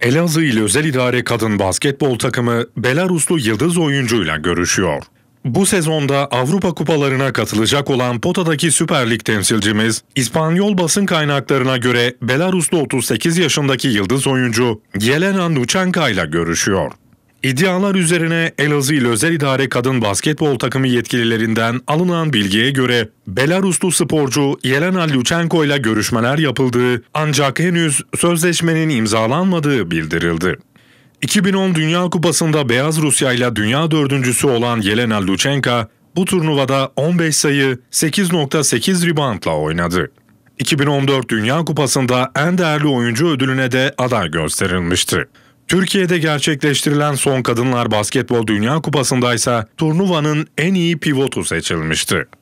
Elazığ İl Özel İdare Kadın Basketbol Takımı Belaruslu yıldız oyuncuyla görüşüyor. Bu sezonda Avrupa kupalarına katılacak olan potadaki Süper Lig temsilcimiz, İspanyol basın kaynaklarına göre Belaruslu 38 yaşındaki yıldız oyuncu Yelena Nuchenka ile görüşüyor. İddialar üzerine Elazığ İl Özel İdare Kadın Basketbol Takımı yetkililerinden alınan bilgiye göre Belaruslu sporcu Yelena Luchenko ile görüşmeler yapıldığı ancak henüz sözleşmenin imzalanmadığı bildirildi. 2010 Dünya Kupası'nda Beyaz Rusya ile dünya dördüncüsü olan Yelena Luchenko bu turnuvada 15 sayı 8.8 ribantla oynadı. 2014 Dünya Kupası'nda en değerli oyuncu ödülüne de aday gösterilmişti. Türkiye'de gerçekleştirilen son Kadınlar Basketbol Dünya Kupası'nda ise turnuvanın en iyi pivotu seçilmişti.